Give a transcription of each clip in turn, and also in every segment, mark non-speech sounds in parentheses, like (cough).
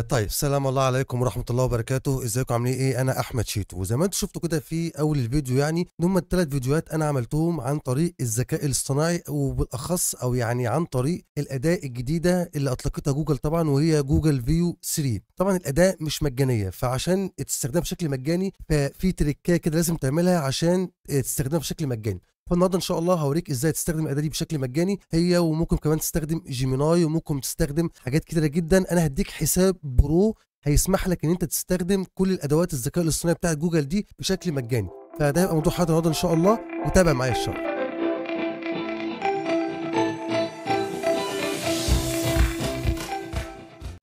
طيب السلام الله عليكم ورحمه الله وبركاته ازيكم عاملين ايه انا احمد شيتو وزي ما انتم شفتوا كده في اول الفيديو يعني ان هم الثلاث فيديوهات انا عملتهم عن طريق الذكاء الاصطناعي وبالاخص او يعني عن طريق الاداء الجديده اللي اطلقتها جوجل طبعا وهي جوجل فيو 3 طبعا الاداء مش مجانيه فعشان تستخدمها بشكل مجاني ففي تريكه كده لازم تعملها عشان تستخدمها بشكل مجاني فالنهارده ان شاء الله هوريك ازاي تستخدم الاداه دي بشكل مجاني هي وممكن كمان تستخدم جيميناي وممكن تستخدم حاجات كتيره جدا انا هديك حساب برو هيسمح لك ان انت تستخدم كل الادوات الذكاء الاصطناعي بتاعت جوجل دي بشكل مجاني فده هيبقى موضوع حلقه النهارده ان شاء الله وتابع معايا الشرح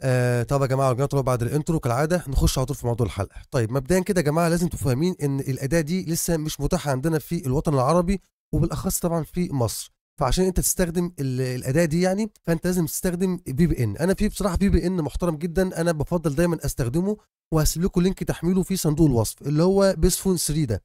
آه طب يا جماعه رجعنا بعد الانترو كالعاده نخش على طول في موضوع الحلقه طيب مبدئيا كده يا جماعه لازم تفهمين ان الاداه دي لسه مش متاحه عندنا في الوطن العربي وبالاخص طبعا في مصر فعشان انت تستخدم الاداه دي يعني فانت لازم تستخدم بي بي ان انا في بصراحه بي بي ان محترم جدا انا بفضل دايما استخدمه وهسيب لكم لينك تحميله في صندوق الوصف اللي هو بيسفون 3 ده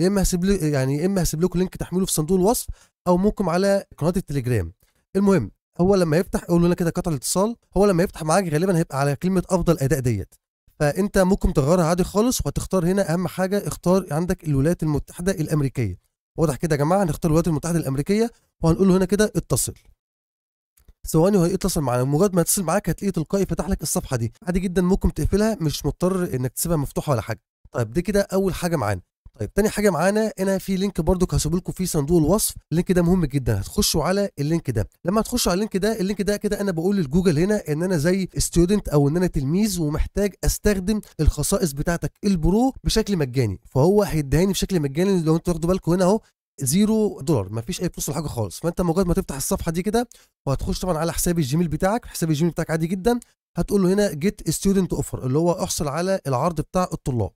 يا اما هسيب يعني يا اما هسيب لكم لينك تحميله في صندوق الوصف او ممكن على قناه التليجرام المهم هو لما يفتح قول لنا كده قطع الاتصال هو لما يفتح معاك غالبا هيبقى على كلمه افضل اداء ديت فانت ممكن تغيرها عادي خالص وهتختار هنا اهم حاجه اختار عندك الولايات المتحده الامريكيه واضح كده يا جماعه هنختار الولايات المتحده الامريكيه وهنقول له هنا كده اتصل ثواني وهيتصل إيه معانا مجرد ما يتصل معاك هتلاقيه تلقائي فتح لك الصفحه دي عادي جدا ممكن تقفلها مش مضطر انك تسيبها مفتوحه ولا حاجه طيب دي كده اول حاجه معانا طيب تاني حاجه معانا انا في لينك برضو هسيب لكم في صندوق الوصف اللينك ده مهم جدا هتخشوا على اللينك ده لما هتخشوا على اللينك ده اللينك ده كده انا بقول لجوجل هنا ان انا زي ستودنت او ان انا تلميذ ومحتاج استخدم الخصائص بتاعتك البرو بشكل مجاني فهو هيديهاني بشكل مجاني لو انتوا واخدوا بالكم هنا اهو زيرو دولار مفيش اي فلوس ولا حاجه خالص فانت مجرد ما تفتح الصفحه دي كده وهتخش طبعا على حساب الجيميل بتاعك حساب الجيميل بتاعك عادي جدا هتقول له هنا جيت ستودنت اوفر اللي هو احصل على العرض بتاع الطلاب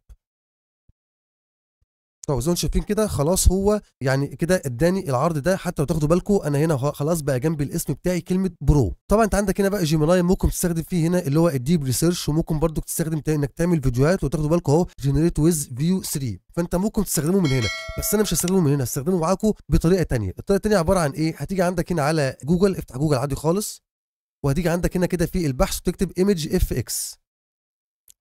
فوزون شايفين كده خلاص هو يعني كده اداني العرض ده حتى لو تاخدوا بالكم انا هنا خلاص بقى جنبي الاسم بتاعي كلمه برو طبعا انت عندك هنا بقى جيميناي ممكن تستخدم فيه هنا اللي هو الديب ريسيرش وممكن برضو تستخدم انك تعمل فيديوهات لو تاخدوا بالكم اهو جنريت ويز فيو 3 فانت ممكن تستخدمه من هنا بس انا مش هستخدمه من هنا هستخدمه معاكم بطريقه ثانيه الطريقه الثانيه عباره عن ايه هتيجي عندك هنا على جوجل افتح جوجل عادي خالص وهتيجي عندك هنا كده في البحث وتكتب ايمج اف اكس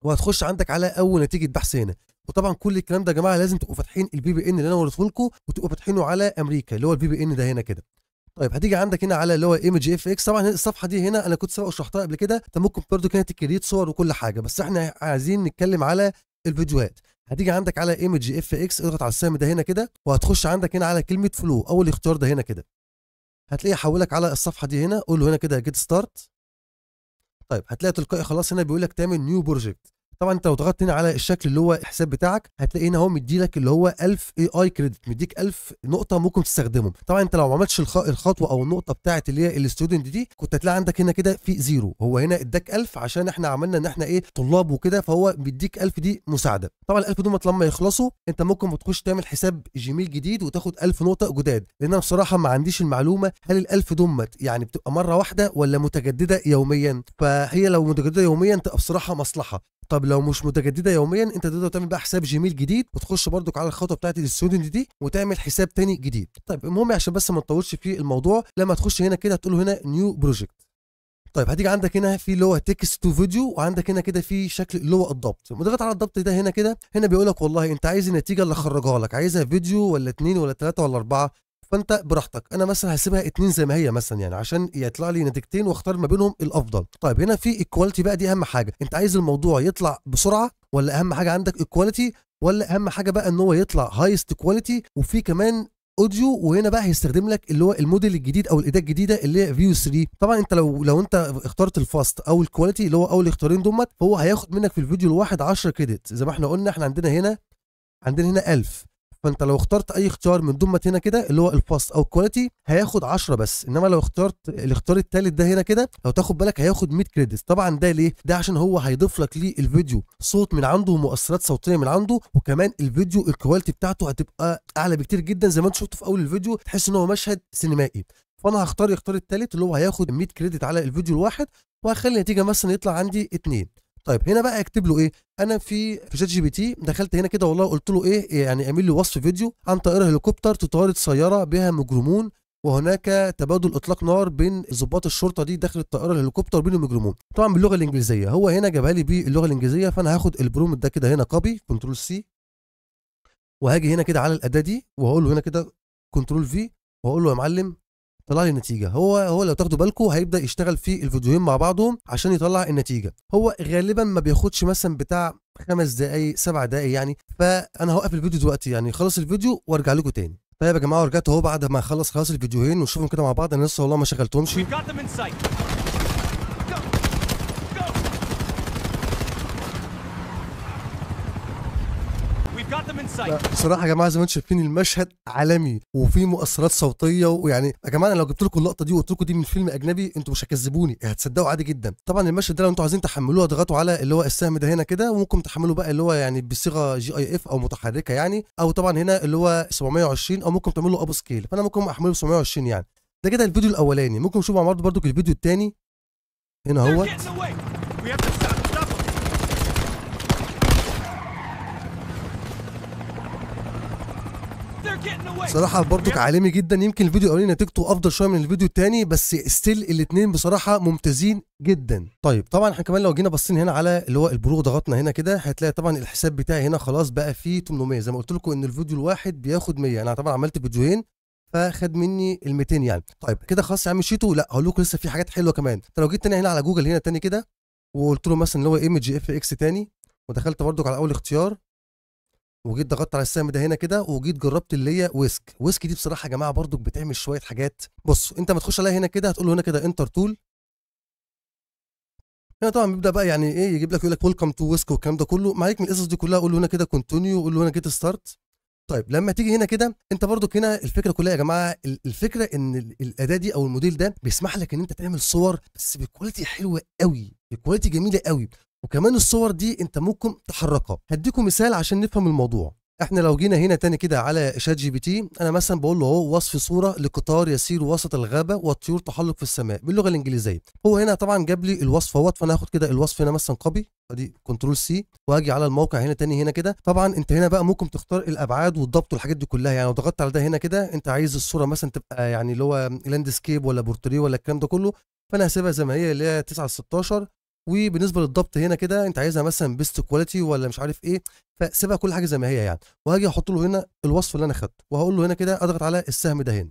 وهتخش عندك على اول نتيجه بحث هنا وطبعا كل الكلام ده يا جماعه لازم تبقوا فاتحين البي بي ان اللي انا وريته لكم وتبقوا فاتحينه على امريكا اللي هو البي بي ان ده هنا كده طيب هتيجي عندك هنا على اللي هو ايمج اف اكس طبعا الصفحه دي هنا انا كنت سبق وشرحتها قبل كده انت ممكن برضه كانت كريت صور وكل حاجه بس احنا عايزين نتكلم على الفيديوهات هتيجي عندك على ايمج اف اكس اضغط على السهم ده هنا كده وهتخش عندك هنا على كلمه فلو اول اختيار ده هنا كده هتلاقيه حولك على الصفحه دي هنا قول له هنا كده جيت ستارت طيب هتلاقي تلقائي خلاص هنا بيقول لك تعمل نيو بروجكت طبعا انت لو ضغطت هنا على الشكل اللي هو الحساب بتاعك هتلاقي هنا هو لك اللي هو 1000 اي اي كريدت مديك 1000 نقطه ممكن تستخدمهم طبعا انت لو ما عملتش الخطوه او النقطه بتاعه اللي هي الاستودنت دي كنت هتلاقي عندك هنا كده في زيرو هو هنا اداك 1000 عشان احنا عملنا ان احنا ايه طلاب وكده فهو بيديك 1000 دي مساعده طبعا ال1000 دول لما يخلصوا انت ممكن تخش تعمل حساب جيميل جديد وتاخد 1000 نقطه جداد لان انا بصراحه ما عنديش المعلومه هل ال1000 دول يعني بتبقى مره واحده ولا متجدده يوميا فهي لو متجدده يوميا تبقى بصراحه مصلحه طب لو مش متجدده يوميا انت تقدر تعمل بقى حساب جيميل جديد وتخش برضك على الخطوه بتاعت الاستودنت دي وتعمل حساب تاني جديد طيب المهم عشان بس ما نطولش في الموضوع لما تخش هنا كده هتقول هنا نيو بروجكت طيب هتيجي عندك هنا في اللي هو تكست تو فيديو وعندك هنا كده في شكل اللي هو الضبط مضغط على الضبط ده هنا كده هنا بيقول لك والله انت عايز النتيجه اللي خرجها لك عايزها فيديو ولا اتنين ولا تلاته ولا اربعه فانت براحتك انا مثلا هسيبها اتنين زي ما هي مثلا يعني عشان يطلع لي نتيجتين واختار ما بينهم الافضل طيب هنا في ايكواليتي بقى دي اهم حاجه انت عايز الموضوع يطلع بسرعه ولا اهم حاجه عندك ايكواليتي ولا اهم حاجه بقى ان هو يطلع هايست كواليتي وفي كمان اوديو وهنا بقى هيستخدم لك اللي هو الموديل الجديد او الاداه الجديده اللي هي فيو 3 طبعا انت لو لو انت اخترت الفاست او الكواليتي اللي هو اول اختيارين دول هو هياخد منك في الفيديو الواحد 10 كريدت زي ما احنا قلنا احنا عندنا هنا عندنا هنا 1000 فانت لو اخترت اي اختيار من دون ما هنا كده اللي هو الفاست او الكواليتي هياخد 10 بس انما لو اخترت الاختيار الثالث ده هنا كده لو تاخد بالك هياخد 100 كريدتس طبعا ده ليه ده عشان هو هيضيف لك ليه الفيديو صوت من عنده ومؤثرات صوتيه من عنده وكمان الفيديو الكواليتي بتاعته هتبقى اعلى بكتير جدا زي ما انت شفت في اول الفيديو تحس ان هو مشهد سينمائي فانا هختار الاختيار الثالث اللي هو هياخد 100 كريدت على الفيديو الواحد وهخلي النتيجه مثلا يطلع عندي 2 طيب هنا بقى اكتب له ايه انا في في شات جي بي تي دخلت هنا كده والله قلت له إيه, يعني اعمل لي وصف فيديو عن طائره هليكوبتر تطارد سياره بها مجرمون وهناك تبادل اطلاق نار بين ضباط الشرطه دي داخل الطائره الهليكوبتر بين المجرمون طبعا باللغه الانجليزيه هو هنا جابها لي باللغه الانجليزيه فانا هاخد البرومت ده كده هنا كوبي كنترول سي وهاجي هنا كده على الاداه دي وهقول له هنا كده كنترول في وهقول له يا معلم طلع لي النتيجه هو هو لو تاخدوا بالكم هيبدا يشتغل في الفيديوهين مع بعضهم عشان يطلع النتيجه هو غالبا ما بياخدش مثلا بتاع خمس دقايق سبع دقايق يعني فانا هوقف الفيديو دلوقتي يعني خلص الفيديو وارجع لكم تاني طيب يا جماعه ورجعت اهو بعد ما خلص خلاص الفيديوهين ونشوفهم كده مع بعض انا لسه والله ما شغلتهمش بصراحه يا جماعه زي ما انتم شايفين المشهد عالمي وفي مؤثرات صوتيه ويعني يا جماعه انا لو جبت لكم اللقطه دي وقلت لكم دي من فيلم اجنبي انتوا مش هتكذبوني يعني هتصدقوا عادي جدا طبعا المشهد ده لو انتوا عايزين تحملوه اضغطوا على اللي هو السهم ده هنا كده وممكن تحملوا بقى اللي هو يعني بصيغه جي اي اف او متحركه يعني او طبعا هنا اللي هو 720 او ممكن تعملوا اب سكيل فانا ممكن احمله 720 يعني ده كده الفيديو الاولاني ممكن نشوف مع بعض برضو الفيديو الثاني هنا هو صراحه برضك عالمي جدا يمكن الفيديو الاولاني نتيجته افضل شويه من الفيديو الثاني بس ستيل الاثنين بصراحه ممتازين جدا طيب طبعا احنا كمان لو جينا باصين هنا على اللي هو البرو ضغطنا هنا كده هتلاقي طبعا الحساب بتاعي هنا خلاص بقى فيه 800 زي ما قلت لكم ان الفيديو الواحد بياخد 100 انا طبعا عملت فيديوهين فخد مني ال 200 يعني طيب كده خلاص يا عم شيتو لا هقول لكم لسه في حاجات حلوه كمان طيب لو جيت تاني هنا على جوجل هنا تاني كده وقلت له مثلا اللي هو ايمج اف اكس تاني ودخلت برضك على اول اختيار وجيت ضغطت على السهم ده هنا كده وجيت جربت اللي هي ويسك ويسك دي بصراحه يا جماعه برضو بتعمل شويه حاجات بص انت ما تخش عليها هنا كده هتقول له هنا كده انتر تول هنا طبعا بيبدا بقى يعني ايه يجيب لك يقول لك ويلكم تو ويسك والكلام ده كله معاك من القصص دي كلها قول له هنا كده كونتينيو قول له هنا جيت ستارت طيب لما تيجي هنا كده انت برضك هنا الفكره كلها يا جماعه الفكره ان الاداه دي او الموديل ده بيسمح لك ان انت تعمل صور بس بكواليتي حلوه قوي بكواليتي جميله قوي وكمان الصور دي انت ممكن تحركها هديكم مثال عشان نفهم الموضوع احنا لو جينا هنا تاني كده على شات جي بي تي انا مثلا بقول له اهو وصف صوره لقطار يسير وسط الغابه والطيور تحلق في السماء باللغه الانجليزيه هو هنا طبعا جاب لي الوصف اهوت فانا هاخد كده الوصف هنا مثلا كوبي ادي كنترول سي واجي على الموقع هنا تاني هنا كده طبعا انت هنا بقى ممكن تختار الابعاد والضبط والحاجات دي كلها يعني لو ضغطت على ده هنا كده انت عايز الصوره مثلا تبقى يعني اللي هو لاندسكيب ولا بورتريه ولا الكلام ده كله فانا هسيبها زي ما هي اللي هي 9 16 وبالنسبه للضبط هنا كده انت عايزها مثلا بيست كواليتي ولا مش عارف ايه فسيبها كل حاجه زي ما هي يعني وهاجي احط له هنا الوصف اللي انا خدته وهقول له هنا كده اضغط على السهم ده هنا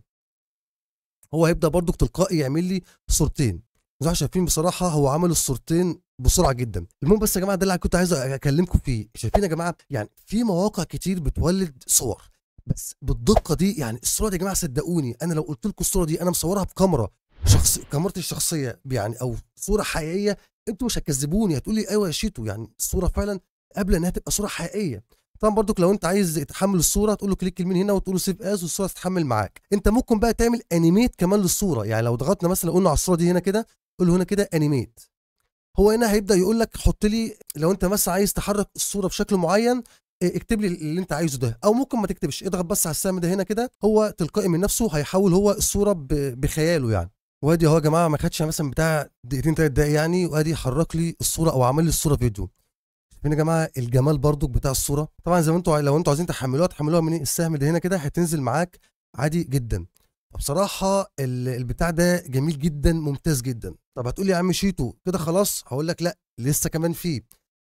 هو هيبدا برضو تلقائي يعمل لي صورتين زي ما شايفين بصراحه هو عمل الصورتين بسرعه جدا المهم بس يا جماعه ده اللي كنت عايز اكلمكم فيه شايفين يا جماعه يعني في مواقع كتير بتولد صور بس بالدقه دي يعني الصوره دي يا جماعه صدقوني انا لو قلت لكم الصوره دي انا مصورها بكاميرا شخص كاميرتي الشخصيه يعني او صوره حقيقيه انتوا مش هتكذبوني هتقولي ايوه يا شيتو يعني الصوره فعلا قبل انها تبقى صوره حقيقيه طبعا برضك لو انت عايز تحمل الصوره تقول له كليك من هنا وتقول له سيف از والصوره تتحمل معاك انت ممكن بقى تعمل انيميت كمان للصوره يعني لو ضغطنا مثلا قلنا على الصوره دي هنا كده قول له هنا كده انيميت هو هنا هيبدا يقول لك حط لي لو انت مثلا عايز تحرك الصوره بشكل معين اكتب لي اللي انت عايزه ده او ممكن ما تكتبش اضغط بس على السهم ده هنا كده هو تلقائي من نفسه هيحول هو الصوره بخياله يعني وادي هو يا جماعه ما خدش مثلا بتاع دقيقتين ثلاث دقايق يعني وادي حرك لي الصوره او عمل لي الصوره فيديو شايفين يا جماعه الجمال برضو بتاع الصوره طبعا زي ما انتوا لو انتوا عايزين تحملوها تحملوها من السهم ده هنا كده هتنزل معاك عادي جدا بصراحة البتاع ده جميل جدا ممتاز جدا طب هتقول لي يا عم شيتو كده خلاص هقول لك لا لسه كمان فيه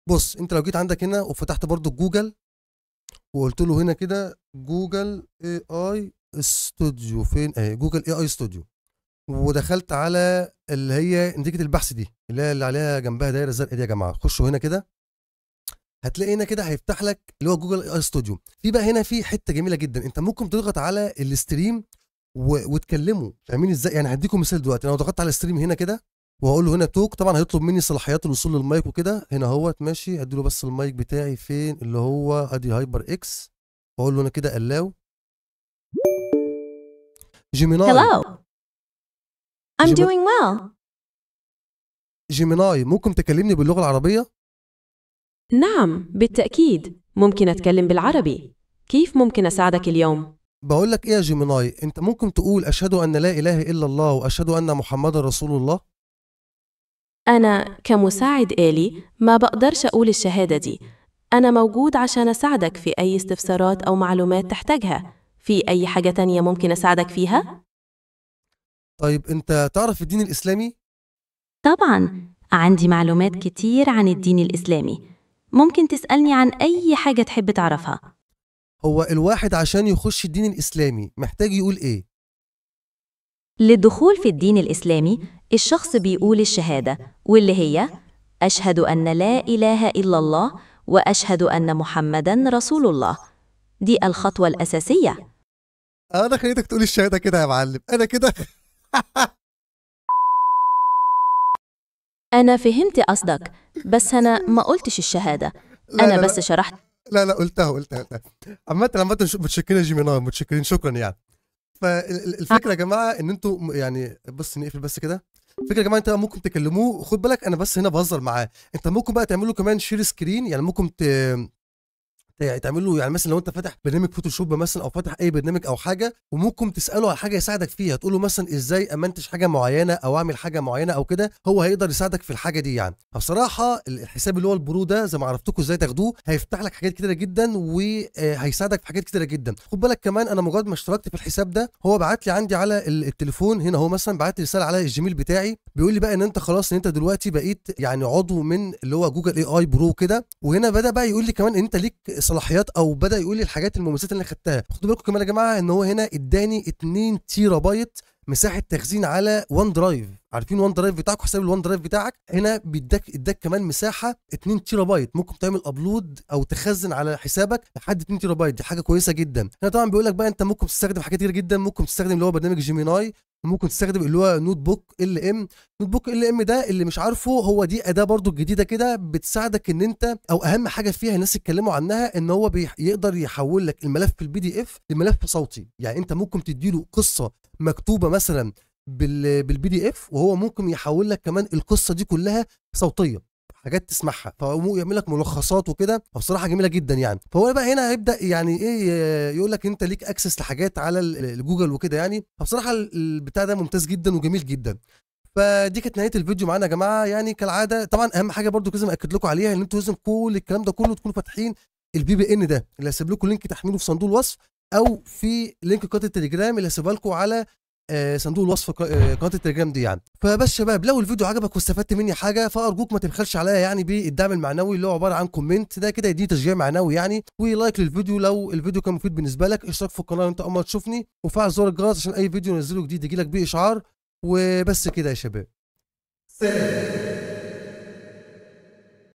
بص انت لو جيت عندك هنا وفتحت برضو جوجل وقلت له هنا كده جوجل اي اي استوديو فين اهي جوجل اي اي استوديو ودخلت على اللي هي نتيجه البحث دي اللي هي اللي عليها جنبها دايره الزرقاء إيه دي يا جماعه خشوا هنا كده هتلاقي هنا كده هيفتح لك اللي هو جوجل إيه اي ستوديو في بقى هنا في حته جميله جدا انت ممكن تضغط على الاستريم و... وتكلمه فاهمين ازاي يعني هديكم مثال دلوقتي انا لو ضغطت على الاستريم هنا كده وهقول له هنا توك طبعا هيطلب مني صلاحيات الوصول للمايك وكده هنا اهوت ماشي ادي له بس المايك بتاعي فين اللي هو ادي هايبر اكس واقول له هنا كده الاو جيميناي I'm doing well. جيميناي ممكن تكلمني باللغة العربية؟ نعم بالتأكيد ممكن أتكلم بالعربي كيف ممكن أساعدك اليوم؟ بقول لك إيه يا جيميناي أنت ممكن تقول أشهد أن لا إله إلا الله وأشهد أن محمد رسول الله؟ أنا كمساعد آلي ما بقدرش أقول الشهادة دي أنا موجود عشان أساعدك في أي استفسارات أو معلومات تحتاجها في أي حاجة تانية ممكن أساعدك فيها؟ طيب انت تعرف الدين الاسلامي طبعا عندي معلومات كتير عن الدين الإسلامي ممكن تسألني عن أي حاجة تحب تعرفها هو الواحد عشان يخش الدين الإسلامي محتاج يقول إيه؟ للدخول في الدين الإسلامي الشخص بيقول الشهادة واللي هي أشهد أن لا إله إلا الله وأشهد أن محمدًا رسول الله دي الخطوة الأساسية أنا خليتك تقول الشهادة كده يا معلم أنا كده (laughs) (laughs) أنا فهمت قصدك بس أنا ما قلتش الشهادة أنا لا بس شرحت لا لا قلتها قلتها قلتها عامة عامة متشكرين جيمي آه، متشكرين شكرا يعني فالفكرة يا آه. جماعة إن أنتوا يعني بص نقفل بس كده الفكره يا جماعه انت ممكن تكلموه خد بالك انا بس هنا بهزر معاه انت ممكن بقى تعملوا كمان شير سكرين يعني ممكن ت... يعني تعمل له يعني مثلا لو انت فاتح برنامج فوتوشوب مثلا او فاتح اي برنامج او حاجه وممكن تساله على حاجه يساعدك فيها تقول له مثلا ازاي امنتج حاجه معينه او اعمل حاجه معينه او كده هو هيقدر يساعدك في الحاجه دي يعني فبصراحه الحساب اللي هو البرو ده زي ما عرفتكم ازاي تاخدوه هيفتح لك حاجات كتيره جدا وهيساعدك آه، في حاجات كتيره جدا خد بالك كمان انا مجرد ما اشتركت في الحساب ده هو بعت لي عندي على التليفون هنا هو مثلا بعت لي رساله على الجيميل بتاعي بيقول لي بقى ان انت خلاص ان انت دلوقتي بقيت يعني عضو من اللي هو جوجل اي اي برو كده وهنا بدا بقى يقول لي كمان ان انت ليك الصلاحيات او بدا يقول لي الحاجات المميزات اللي انا خدتها خدوا بالكم كمان يا جماعه ان هو هنا اداني 2 تيرا بايت مساحه تخزين على وان درايف عارفين وان درايف بتاعك وحساب الوان درايف بتاعك هنا بيدك اداك كمان مساحه 2 تيرا بايت ممكن تعمل ابلود او تخزن على حسابك لحد 2 تيرا بايت دي حاجه كويسه جدا هنا طبعا بيقول لك بقى انت ممكن تستخدم حاجات كتير جدا ممكن تستخدم اللي هو برنامج جيميناي ممكن تستخدم اللي هو نوت بوك ال ام نوت بوك ال ام ده اللي مش عارفه هو دي اداه برضو جديده كده بتساعدك ان انت او اهم حاجه فيها الناس اتكلموا عنها ان هو بيقدر يحول لك الملف البي دي اف لملف صوتي يعني انت ممكن تديله قصه مكتوبه مثلا بالبي دي اف وهو ممكن يحول لك كمان القصه دي كلها صوتيه حاجات تسمعها فهو يعمل لك ملخصات وكده فبصراحه جميله جدا يعني فهو بقى هنا هيبدا يعني ايه يقول لك انت ليك اكسس لحاجات على الجوجل وكده يعني فبصراحه البتاع ده ممتاز جدا وجميل جدا فدي كانت نهايه الفيديو معانا يا جماعه يعني كالعاده طبعا اهم حاجه برضو لازم اكد لكم عليها ان انتوا لازم كل الكلام ده كله تكونوا فاتحين البي بي ان ده اللي هسيب لكم لينك تحميله في صندوق الوصف او في لينك قناه التليجرام اللي هسيبها لكم على آه، صندوق الوصف آه، قناه التليجرام دي يعني فبس شباب لو الفيديو عجبك واستفدت مني حاجه فارجوك ما تبخلش عليا يعني بالدعم المعنوي اللي هو عباره عن كومنت ده كده يديني تشجيع معنوي يعني ولايك للفيديو لو الفيديو كان مفيد بالنسبه لك اشترك في القناه انت اول ما تشوفني وفعل زر الجرس عشان اي فيديو انزله جديد يجيلك بيه اشعار وبس كده يا شباب سلام